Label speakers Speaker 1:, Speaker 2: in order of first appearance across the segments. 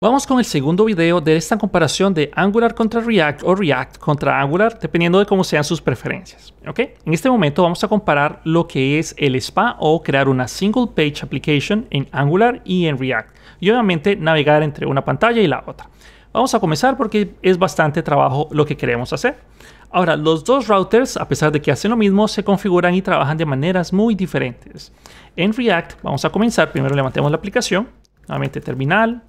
Speaker 1: Vamos con el segundo video de esta comparación de Angular contra React o React contra Angular, dependiendo de cómo sean sus preferencias. ¿ok? En este momento vamos a comparar lo que es el SPA o crear una single page application en Angular y en React. Y obviamente navegar entre una pantalla y la otra. Vamos a comenzar porque es bastante trabajo lo que queremos hacer. Ahora, los dos routers, a pesar de que hacen lo mismo, se configuran y trabajan de maneras muy diferentes. En React, vamos a comenzar, primero levantemos la aplicación, nuevamente terminal,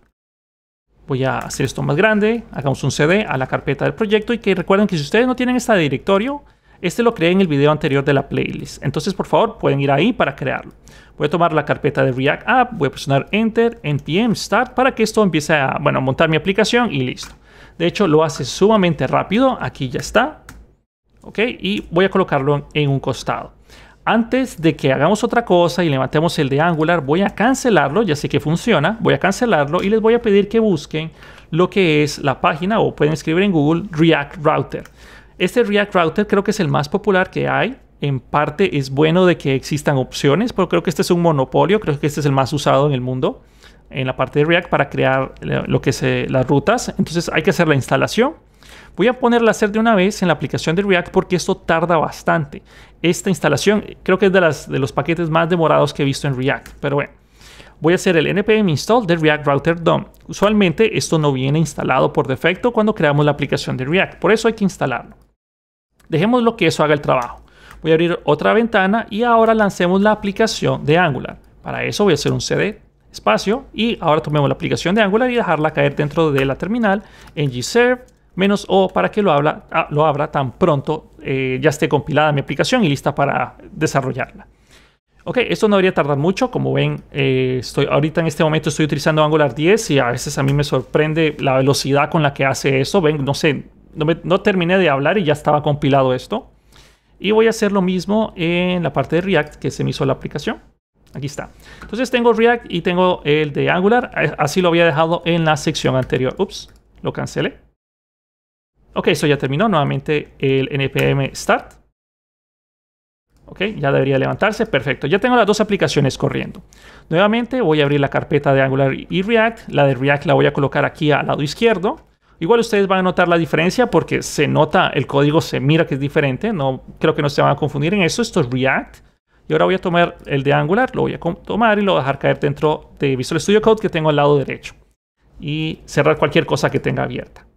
Speaker 1: voy a hacer esto más grande, hagamos un CD a la carpeta del proyecto y que recuerden que si ustedes no tienen este directorio, este lo creé en el video anterior de la playlist. Entonces, por favor, pueden ir ahí para crearlo. Voy a tomar la carpeta de React App, voy a presionar Enter, NPM Start, para que esto empiece a, bueno, montar mi aplicación y listo. De hecho, lo hace sumamente rápido. Aquí ya está. Ok, y voy a colocarlo en un costado antes de que hagamos otra cosa y levantemos el de Angular, voy a cancelarlo, ya sé que funciona, voy a cancelarlo y les voy a pedir que busquen lo que es la página o pueden escribir en Google React Router. Este React Router creo que es el más popular que hay. En parte es bueno de que existan opciones, pero creo que este es un monopolio, creo que este es el más usado en el mundo en la parte de React para crear eh, lo que es las rutas. Entonces hay que hacer la instalación Voy a ponerla a hacer de una vez en la aplicación de React porque esto tarda bastante. Esta instalación creo que es de, los paquetes más demorados que he visto en React, pero bueno. Voy a hacer el npm install de React Router DOM. Usualmente esto no viene instalado por defecto cuando creamos la aplicación de React, por eso hay que instalarlo. lo que eso haga el trabajo. Voy a abrir otra ventana y ahora lancemos la aplicación de Angular. Para eso voy a hacer un cd espacio y ahora tomemos la aplicación de Angular y dejarla caer dentro de la terminal en gserve menos O para que lo, habla, ah, lo abra tan pronto eh, ya esté compilada mi aplicación y lista para desarrollarla. Ok, esto no debería tardar mucho, como ven, eh, estoy, ahorita en este momento estoy utilizando Angular 10 y a veces a mí me sorprende la velocidad con la que hace eso. Ven, no sé, no, no terminé de hablar y ya estaba compilado esto. Y voy a hacer lo mismo en la parte de React que se me hizo la aplicación. Aquí está. Entonces tengo React y tengo el de Angular. Así lo había dejado en la sección anterior. Ups, lo cancelé. Ok, eso ya terminó. Nuevamente el npm start. Ok, ya debería levantarse. Perfecto. Ya tengo las dos aplicaciones corriendo. Nuevamente voy a abrir la carpeta de Angular y React. La de React la voy a colocar aquí al lado izquierdo. Igual ustedes van a notar la diferencia porque se nota, el código se mira que es diferente. No creo que no se van a confundir en eso. Esto es React. Y ahora voy a tomar el de Angular, lo voy a tomar y lo voy a dejar caer dentro de Visual Studio Code que tengo al lado derecho. Y cerrar cualquier cosa que tenga abierta.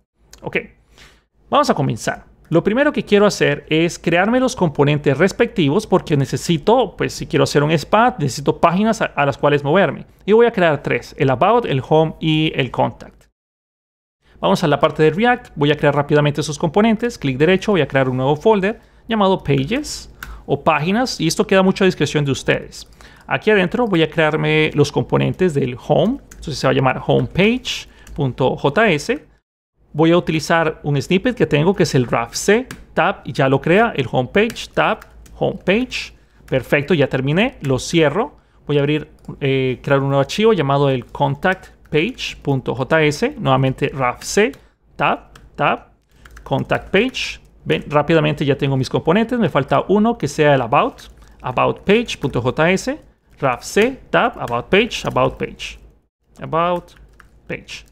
Speaker 1: Ok. Vamos a comenzar. Lo primero que quiero hacer es crearme los componentes respectivos porque necesito, pues si quiero hacer un SPA, necesito páginas a, las cuales moverme. Y voy a crear tres, el About, el Home y el Contact. Vamos a la parte de React, voy a crear rápidamente esos componentes, clic derecho, voy a crear un nuevo folder llamado Pages o Páginas y esto queda mucho a discreción de ustedes. Aquí adentro voy a crearme los componentes del Home, entonces se va a llamar homepage.js voy a utilizar un snippet que tengo que es el rafc, tab y ya lo crea, el homepage, tab, homepage. Perfecto, ya terminé, lo cierro. Voy a abrir, eh, crear un nuevo archivo llamado el contactpage.js, nuevamente RAF C, tab, tab, contact page. Ven, rápidamente ya tengo mis componentes, me falta uno que sea el about, aboutpage.js, RAF C, tab, about page, about page, about page.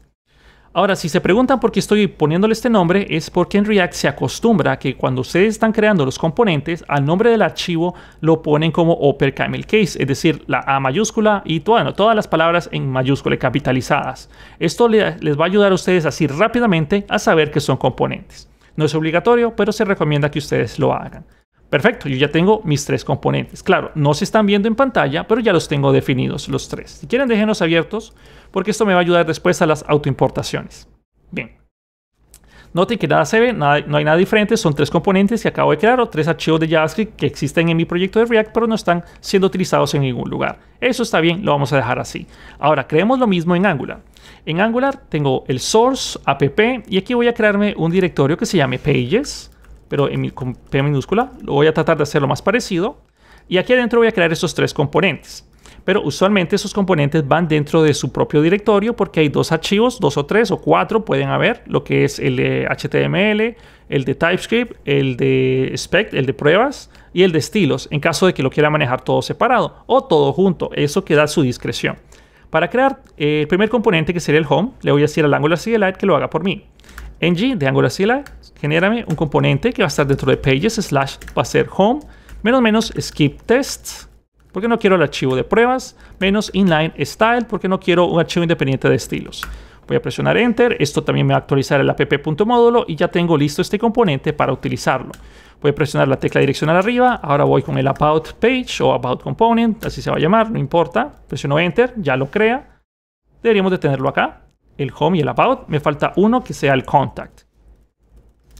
Speaker 1: Ahora, si se preguntan por qué estoy poniéndole este nombre, es porque en React se acostumbra que cuando ustedes están creando los componentes, al nombre del archivo lo ponen como Upper Camel Case, es decir, la A mayúscula y todas las palabras en mayúscula y capitalizadas. Esto les va a ayudar a ustedes así rápidamente a saber que son componentes. No es obligatorio, pero se recomienda que ustedes lo hagan. Perfecto, yo ya tengo mis tres componentes. Claro, no se están viendo en pantalla, pero ya los tengo definidos los tres. Si quieren, déjenlos abiertos porque esto me va a ayudar después a las autoimportaciones. Bien. Noten que nada se ve, no hay nada diferente, son tres componentes que acabo de crear o tres archivos de JavaScript que existen en mi proyecto de React pero no están siendo utilizados en ningún lugar. Eso está bien, lo vamos a dejar así. Ahora, creemos lo mismo en Angular. En Angular tengo el source, app y aquí voy a crearme un directorio que se llame pages pero en mi, con P minúscula. Lo voy a tratar de hacer lo más parecido. Y aquí adentro voy a crear estos tres componentes. Pero usualmente esos componentes van dentro de su propio directorio porque hay dos archivos, dos o tres o cuatro pueden haber, lo que es el de HTML, el de TypeScript, el de spec, el de pruebas y el de estilos, en caso de que lo quiera manejar todo separado o todo junto, eso queda a su discreción. Para crear eh, el primer componente que sería el home, le voy a decir al Angular CLI que lo haga por mí ng de Silla, genérame un componente que va a estar dentro de pages slash va a ser home menos menos skip test porque no quiero el archivo de pruebas menos inline style porque no quiero un archivo independiente de estilos. Voy a presionar enter, esto también me va a actualizar el app.módulo y ya tengo listo este componente para utilizarlo. Voy a presionar la tecla direccional arriba, ahora voy con el about page o about component, así se va a llamar, no importa. Presiono enter, ya lo crea. Deberíamos de tenerlo acá el home y el about. Me falta uno que sea el contact.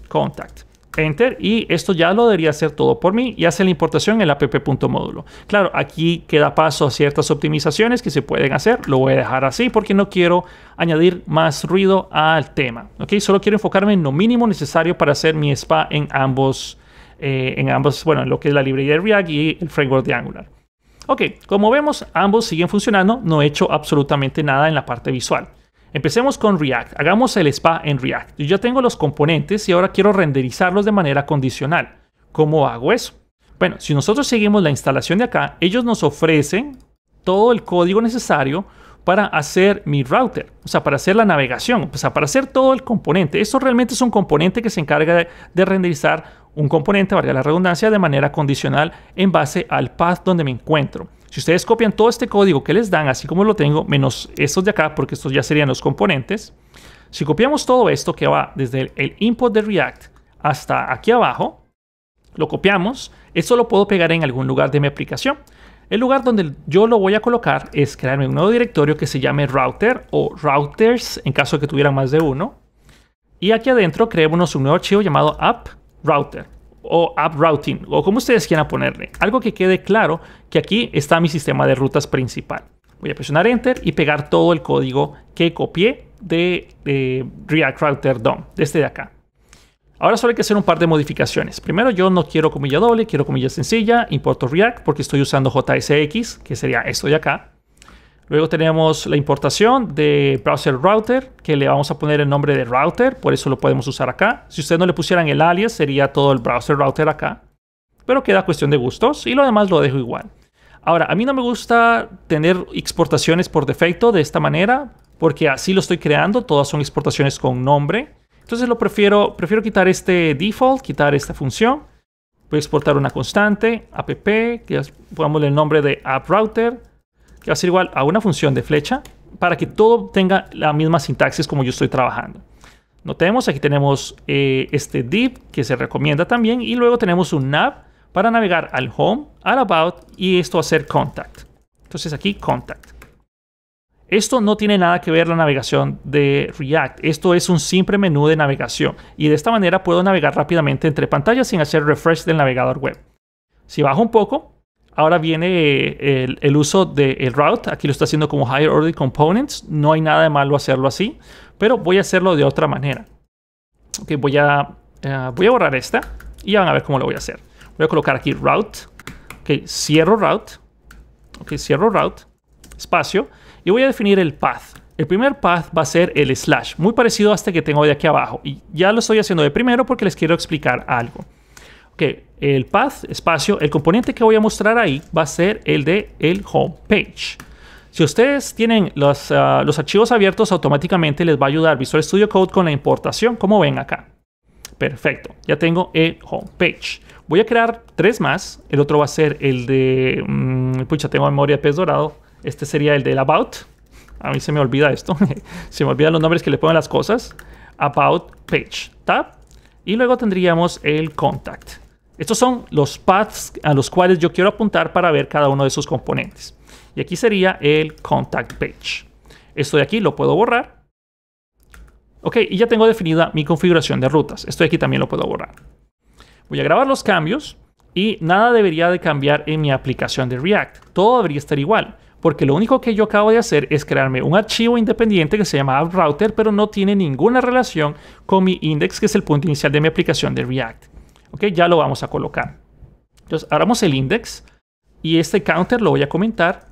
Speaker 1: Contact. Enter y esto ya lo debería hacer todo por mí y hace la importación en el app.módulo. Claro, aquí queda paso a ciertas optimizaciones que se pueden hacer. Lo voy a dejar así porque no quiero añadir más ruido al tema. ¿ok? Solo quiero enfocarme en lo mínimo necesario para hacer mi spa en ambos, eh, en ambos, bueno, en lo que es la librería de React y el framework de Angular. Ok, como vemos, ambos siguen funcionando. No he hecho absolutamente nada en la parte visual. Empecemos con React, hagamos el spa en React. Yo ya tengo los componentes y ahora quiero renderizarlos de manera condicional. ¿Cómo hago eso? Bueno, si nosotros seguimos la instalación de acá, ellos nos ofrecen todo el código necesario para hacer mi router, o sea, para hacer la navegación, o sea, para hacer todo el componente. Esto realmente es un componente que se encarga de, renderizar un componente, varía la redundancia, de manera condicional en base al path donde me encuentro. Si ustedes copian todo este código que les dan, así como lo tengo, menos estos de acá, porque estos ya serían los componentes, si copiamos todo esto que va desde el, input de React hasta aquí abajo, lo copiamos, esto lo puedo pegar en algún lugar de mi aplicación. El lugar donde yo lo voy a colocar es crearme un nuevo directorio que se llame router o routers en caso de que tuvieran más de uno. Y aquí adentro creémonos un nuevo archivo llamado app router o app routing o como ustedes quieran ponerle. Algo que quede claro que aquí está mi sistema de rutas principal. Voy a presionar Enter y pegar todo el código que copié de, React Router DOM, de este de acá. Ahora solo hay que hacer un par de modificaciones. Primero, yo no quiero comilla doble, quiero comilla sencilla, importo React porque estoy usando JSX, que sería esto de acá. Luego tenemos la importación de browser router, que le vamos a poner el nombre de router, por eso lo podemos usar acá. Si ustedes no le pusieran el alias, sería todo el browser router acá. Pero queda cuestión de gustos y lo demás lo dejo igual. Ahora, a mí no me gusta tener exportaciones por defecto de esta manera, porque así lo estoy creando, todas son exportaciones con nombre. Entonces lo prefiero, prefiero quitar este default, quitar esta función. Voy a exportar una constante, app, que pongamos el nombre de app router que va a ser igual a una función de flecha para que todo tenga la misma sintaxis como yo estoy trabajando. Notemos, aquí tenemos eh, este div que se recomienda también y luego tenemos un nav para navegar al home, al about y esto va a ser contact. Entonces aquí contact. Esto no tiene nada que ver la navegación de React. Esto es un simple menú de navegación y de esta manera puedo navegar rápidamente entre pantallas sin hacer refresh del navegador web. Si bajo un poco, ahora viene eh, el, uso del route. Aquí lo está haciendo como higher order components. No hay nada de malo hacerlo así, pero voy a hacerlo de otra manera. Okay, voy a, eh, voy a borrar esta y ya van a ver cómo lo voy a hacer. Voy a colocar aquí route. Okay, cierro route. Ok, cierro route. Espacio. Y voy a definir el path. El primer path va a ser el slash, muy parecido a este que tengo de aquí abajo. Y ya lo estoy haciendo de primero porque les quiero explicar algo el path, espacio, el componente que voy a mostrar ahí va a ser el de el home page. Si ustedes tienen ah, los, archivos abiertos, automáticamente les va a ayudar Visual Studio Code con la importación, como ven acá. Perfecto, ya tengo el home page. Voy a crear tres más. El otro va a ser el de... Mm, pucha, tengo memoria de pez dorado. Este sería el del about. A mí se me olvida esto. se me olvidan los nombres que le ponen las cosas. About page tab. Y luego tendríamos el contact. Estos son los paths a los cuales yo quiero apuntar para ver cada uno de sus componentes. Y aquí sería el contact page. Esto de aquí lo puedo borrar. Ok, y ya tengo definida mi configuración de rutas. Esto de aquí también lo puedo borrar. Voy a grabar los cambios y nada debería de cambiar en mi aplicación de React. Todo debería estar igual, porque lo único que yo acabo de hacer es crearme un archivo independiente que se llama router, pero no tiene ninguna relación con mi index, que es el punto inicial de mi aplicación de React. Ok, ya lo vamos a colocar. Entonces, abramos el index y este counter lo voy a comentar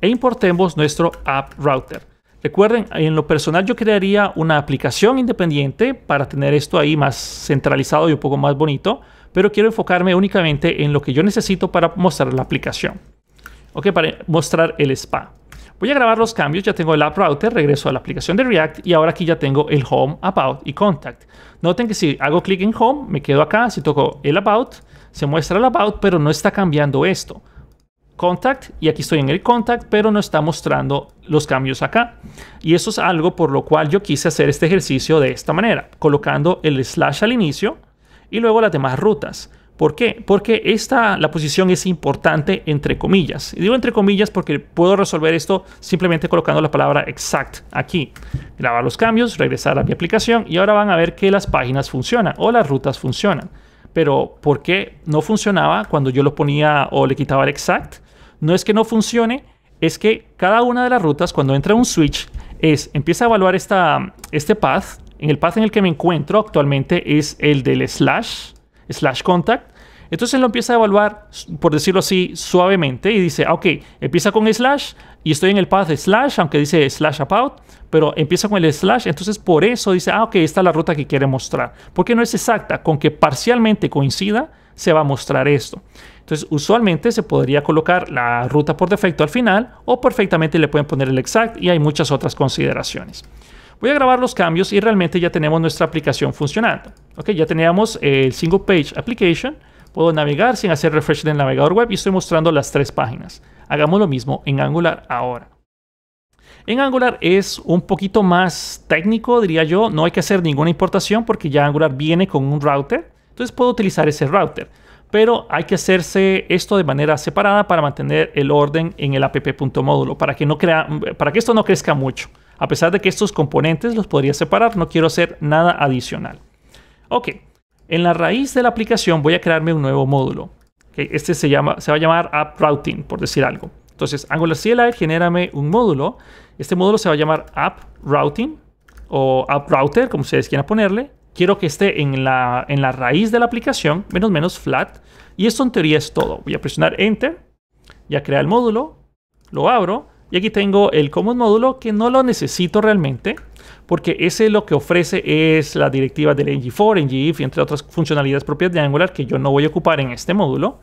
Speaker 1: e importemos nuestro app router. Recuerden, en lo personal yo crearía una aplicación independiente para tener esto ahí más centralizado y un poco más bonito, pero quiero enfocarme únicamente en lo que yo necesito para mostrar la aplicación. Ok, para mostrar el spa. Voy a grabar los cambios, ya tengo el app router, regreso a la aplicación de React y ahora aquí ya tengo el home, about y contact. Noten que si hago clic en home, me quedo acá, si toco el about, se muestra el about, pero no está cambiando esto. Contact y aquí estoy en el contact, pero no está mostrando los cambios acá. Y eso es algo por lo cual yo quise hacer este ejercicio de esta manera, colocando el slash al inicio y luego las demás rutas. ¿Por qué? Porque esta, la posición es importante entre comillas. Y digo entre comillas porque puedo resolver esto simplemente colocando la palabra exact aquí. Grabar los cambios, regresar a mi aplicación y ahora van a ver que las páginas funcionan o las rutas funcionan. Pero ¿por qué no funcionaba cuando yo lo ponía o le quitaba el exact? No es que no funcione, es que cada una de las rutas cuando entra un switch es empieza a evaluar esta, este path. En el path en el que me encuentro actualmente es el del slash slash contact. Entonces lo empieza a evaluar, por decirlo así, suavemente y dice, ok, empieza con slash y estoy en el path slash, aunque dice slash about, pero empieza con el slash, entonces por eso dice, ah, ok, esta es la ruta que quiere mostrar, porque no es exacta, con que parcialmente coincida, se va a mostrar esto. Entonces, usualmente se podría colocar la ruta por defecto al final o perfectamente le pueden poner el exact y hay muchas otras consideraciones. Voy a grabar los cambios y realmente ya tenemos nuestra aplicación funcionando. ya teníamos el single page application. Puedo navegar sin hacer refresh el navegador web y estoy mostrando las tres páginas. Hagamos lo mismo en Angular ahora. En Angular es un poquito más técnico, diría yo. No hay que hacer ninguna importación porque ya Angular viene con un router. Entonces puedo utilizar ese router. Pero hay que hacerse esto de manera separada para mantener el orden en el app.módulo, para, no para que esto no crezca mucho a pesar de que estos componentes los podría separar, no quiero hacer nada adicional. Ok, en la raíz de la aplicación voy a crearme un nuevo módulo. este se, llama, se va a llamar App Routing, por decir algo. Entonces, Angular CLI, genérame un módulo. Este módulo se va a llamar App Routing o App Router, como ustedes quieran ponerle. Quiero que esté en la, en la raíz de la aplicación, menos menos flat. Y esto en teoría es todo. Voy a presionar Enter, ya crea el módulo, lo abro y aquí tengo el Common Módulo que no lo necesito realmente porque ese lo que ofrece es la directiva del ng4, ngif, e entre otras funcionalidades propias de Angular que yo no voy a ocupar en este módulo.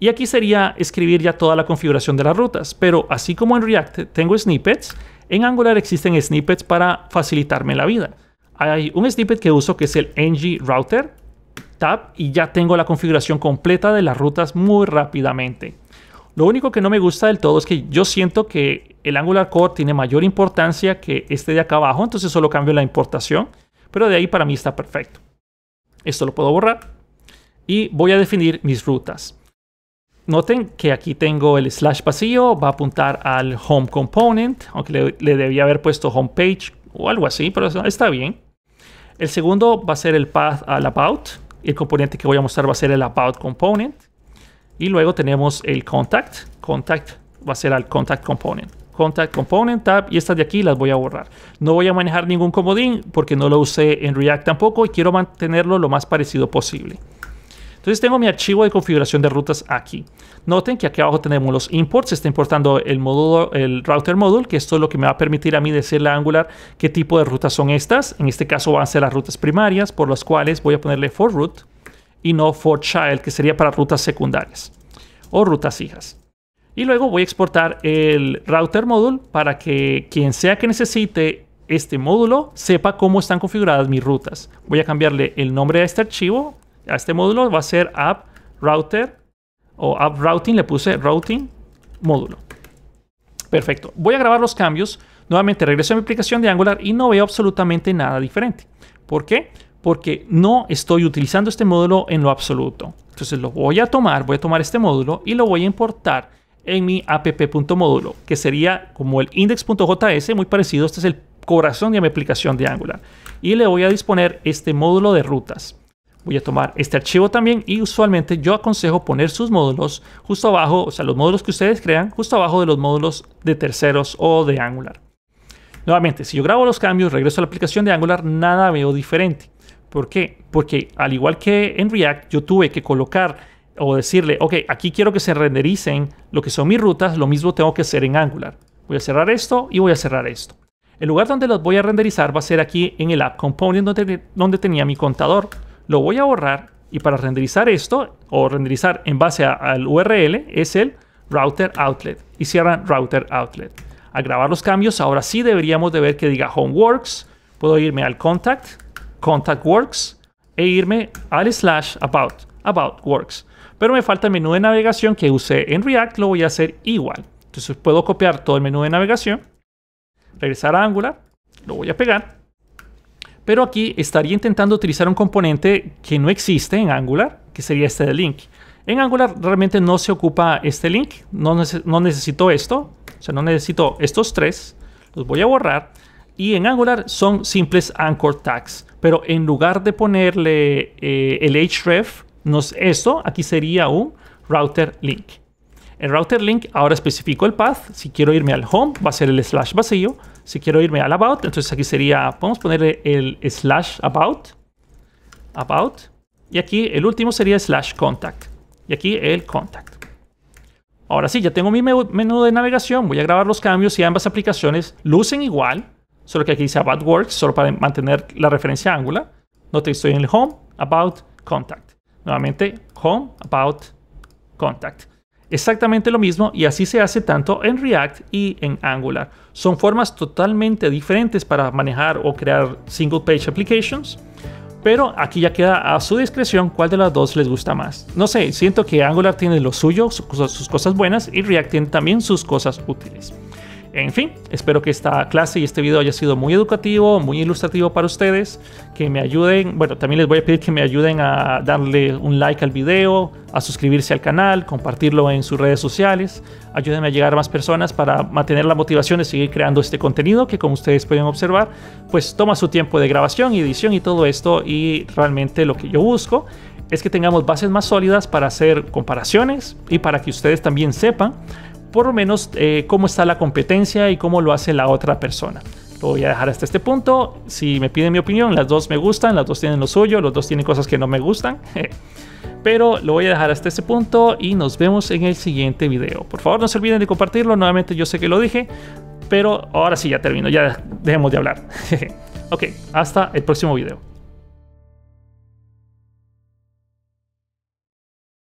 Speaker 1: Y aquí sería escribir ya toda la configuración de las rutas, pero así como en React tengo snippets, en Angular existen snippets para facilitarme la vida. Hay un snippet que uso que es el ng router tab y ya tengo la configuración completa de las rutas muy rápidamente. Lo único que no me gusta del todo es que yo siento que el Angular Core tiene mayor importancia que este de acá abajo, entonces solo cambio la importación, pero de ahí para mí está perfecto. Esto lo puedo borrar y voy a definir mis rutas. Noten que aquí tengo el slash vacío, va a apuntar al home component, aunque le, le debía haber puesto home page o algo así, pero está bien. El segundo va a ser el path al about, el componente que voy a mostrar va a ser el about component. Y luego tenemos el contact. Contact va a ser al contact component. Contact Component Tab y estas de aquí las voy a borrar. No voy a manejar ningún comodín porque no lo usé en React tampoco y quiero mantenerlo lo más parecido posible. Entonces tengo mi archivo de configuración de rutas aquí. Noten que aquí abajo tenemos los imports, está importando el módulo, el router module, que esto es lo que me va a permitir a mí decirle a Angular qué tipo de rutas son estas. En este caso van a ser las rutas primarias, por las cuales voy a ponerle for root y no for child, que sería para rutas secundarias o rutas hijas. Y luego voy a exportar el router module para que quien sea que necesite este módulo sepa cómo están configuradas mis rutas. Voy a cambiarle el nombre a este archivo, a este módulo, va a ser app router o app routing, le puse routing módulo. Perfecto. Voy a grabar los cambios. Nuevamente regreso a mi aplicación de Angular y no veo absolutamente nada diferente. ¿Por qué? porque no estoy utilizando este módulo en lo absoluto. Entonces lo voy a tomar, voy a tomar este módulo y lo voy a importar en mi app.módulo, que sería como el index.js, muy parecido, este es el corazón de mi aplicación de Angular. Y le voy a disponer este módulo de rutas. Voy a tomar este archivo también y usualmente yo aconsejo poner sus módulos justo abajo, o sea, los módulos que ustedes crean, justo abajo de los módulos de terceros o de Angular. Nuevamente, si yo grabo los cambios, regreso a la aplicación de Angular, nada veo diferente. ¿Por qué? Porque al igual que en React, yo tuve que colocar o decirle, ok, aquí quiero que se rendericen lo que son mis rutas, lo mismo tengo que hacer en Angular. Voy a cerrar esto y voy a cerrar esto. El lugar donde los voy a renderizar va a ser aquí en el App Component donde, tenía mi contador. Lo voy a borrar y para renderizar esto o renderizar en base al URL es el Router Outlet y cierran Router Outlet. A grabar los cambios ahora sí deberíamos de ver que diga Homeworks. Puedo irme al Contact contact works e irme al slash about, about works. Pero me falta el menú de navegación que usé en React, lo voy a hacer igual. Entonces puedo copiar todo el menú de navegación, regresar a Angular, lo voy a pegar. Pero aquí estaría intentando utilizar un componente que no existe en Angular, que sería este de link. En Angular realmente no se ocupa este link, no, no necesito esto, o sea, no necesito estos tres, los voy a borrar. Y en Angular son simples anchor tags pero en lugar de ponerle eh, el href, nos, esto aquí sería un router link. El router link ahora especifico el path. Si quiero irme al home, va a ser el slash vacío. Si quiero irme al about, entonces aquí sería, podemos ponerle el slash about, about. Y aquí el último sería slash contact. Y aquí el contact. Ahora sí, ya tengo mi menú de navegación. Voy a grabar los cambios y ambas aplicaciones lucen igual solo que aquí dice About Works, solo para mantener la referencia Angular. te estoy en el Home, About, Contact. Nuevamente, Home, About, Contact. Exactamente lo mismo y así se hace tanto en React y en Angular. Son formas totalmente diferentes para manejar o crear single page applications, pero aquí ya queda a su discreción cuál de las dos les gusta más. No sé, siento que Angular tiene lo suyo, sus cosas buenas y React tiene también sus cosas útiles. En fin, espero que esta clase y este video haya sido muy educativo, muy ilustrativo para ustedes, que me ayuden, bueno, también les voy a pedir que me ayuden a darle un like al video, a suscribirse al canal, compartirlo en sus redes sociales, ayúdenme a llegar a más personas para mantener la motivación de seguir creando este contenido que como ustedes pueden observar, pues toma su tiempo de grabación, y edición y todo esto y realmente lo que yo busco es que tengamos bases más sólidas para hacer comparaciones y para que ustedes también sepan por lo menos eh, cómo está la competencia y cómo lo hace la otra persona. Lo voy a dejar hasta este punto. Si me piden mi opinión, las dos me gustan, las dos tienen lo suyo, los dos tienen cosas que no me gustan. Pero lo voy a dejar hasta este punto y nos vemos en el siguiente video. Por favor, no se olviden de compartirlo. Nuevamente, yo sé que lo dije, pero ahora sí ya termino, ya dejemos de hablar. ok, hasta el próximo video.